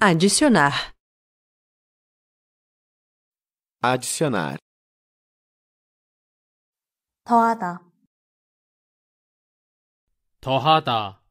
Adicionar. Adicionar. Toada. 더하다.